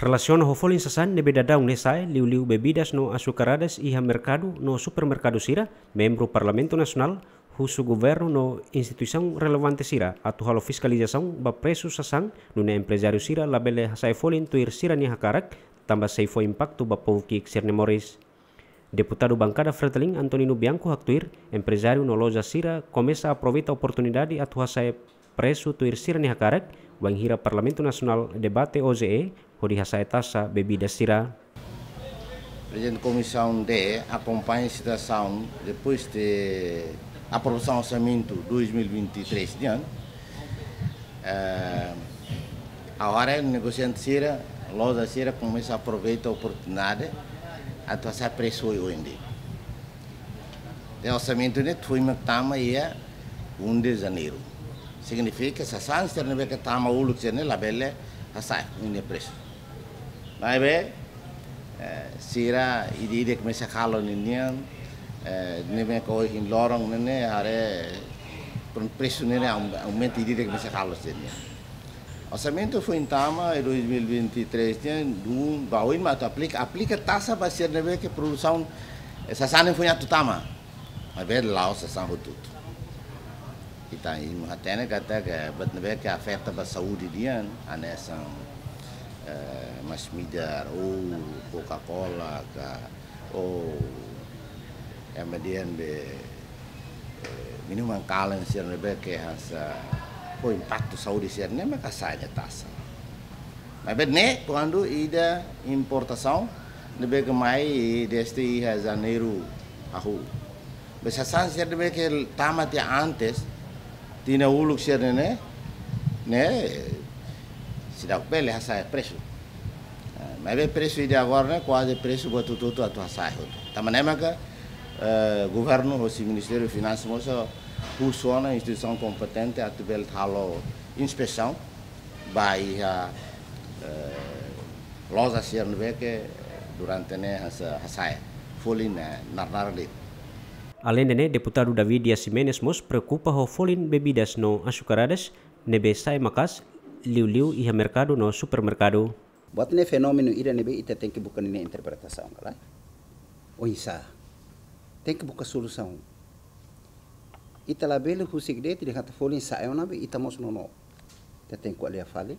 relasion hofolin fol insasan nebe dadau nesai liu-liu bebidas no asukarades e mercado no supermercado sira, membro Parlamento nasional, husu governo no institusion relevante sira, atu halo fiscalização ba sesang sasan nune empresário sira labele hasai folin tuir sira ni hakarak, tambah seifo impacto ba povo que exerne moris. Deputado bancada Freteling Antonino Bianco Haktuir, empresario no loja sira, komesa aproveita aproveitar a oportunidade atu hasai tuir sira ni hakarak, Wanhira Parlamento Nacional Debate OZE Rui Hasaetasa, Bebida Sira. Presidente da Comissão D acompanha a situação depois de aprovação do orçamento 2023 de ano. Uh, agora o negociante Sira, Losa Cira, começa a aproveitar a oportunidade a atuação preço onde. O orçamento neto foi uma tama e é 1 de janeiro. Significa que se é a sanção não vai que tama o luxo, né, labelle a sai, um preço. Naibe, é, sira idi dek mesa kalau ninian, é, ni me kau hin lorong nene hare pun preço nene aumento idi dek mesa kalau sini. Orçamento foi em Tama em 2023, tinha um baú mas aplica aplica taxa para ser neve que produção essa sana foi a Tama, mas ver lá o sessão tudo. Então, até né, que até que, mas neve que afeta a saúde dian, eh, Mas Midar, oh Coca-Cola, oh kemudian be eh, minuman kaleng sih lebih ke hasa oh impacto saudi sih nem kasanya tasa mas nah, ne quando ida importação lebih ke mai deste ia janeiro ahu besasan sih lebih ke tamat ya antes tina uluk sih ne ne se sidakupele hasa ya preso é, maive preso ide agora né quase preso botu tudo a atu hasai hoto tamanemaga tá, uh, é, governo ou hosi ministério de finanças moça funciona instituição competente a atu bel talo inspeção bai ha é, uh, loza sierno que durante né hasa hasai folin né, narnar dit Além de né, deputado David Yasimenes mos preocupa ho folin bebidas no açucaradas nebe sai makas liu-liu iha mercado no supermercado. Buat ne fenômeno ira nebe ita tem que buscar ne interpretação, galera. Ou insa. Tem que buscar solução. Ita labelo husik de tiri hata folin sa eu nabe ita mos nono. Ita tem que alia fale.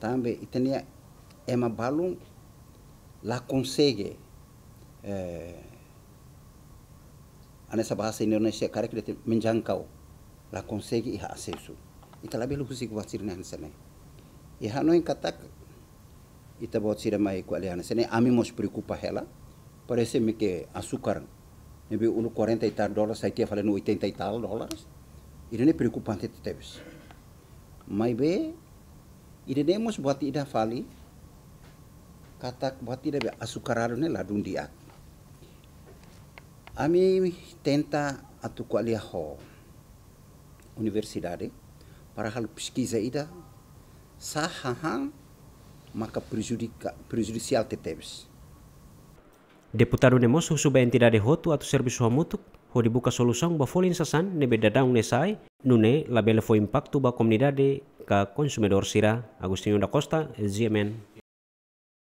Tambe ita é ema balum lá consegue eh, anessa bahasa Indonesia tem, menjangkau lá consegue iha acesso. italabelu husik wasirna hansene e ya, hano en katak ita botsira mai kwale hansene ami mos preocupa hela parece-me que açúcar em vez de 40 e tal dólares aqui falando 80 e tal dólares ele é preocupante teves mas be ele mos buat ida fali katak buat ida be açucarado ah, ne ladun diat ami tenta atu qualia ho universidade parahalpski zaida sahaha maka prejudika, prejudicial tetes. Deputado nemos tidak ada hotu atau serviço homutuk, ho dibuka solusong ba folin sasan nebe daung nesai, nune labele foi impactu ba comunidade ka konsumidor sira. Agostinho da Costa, GMN.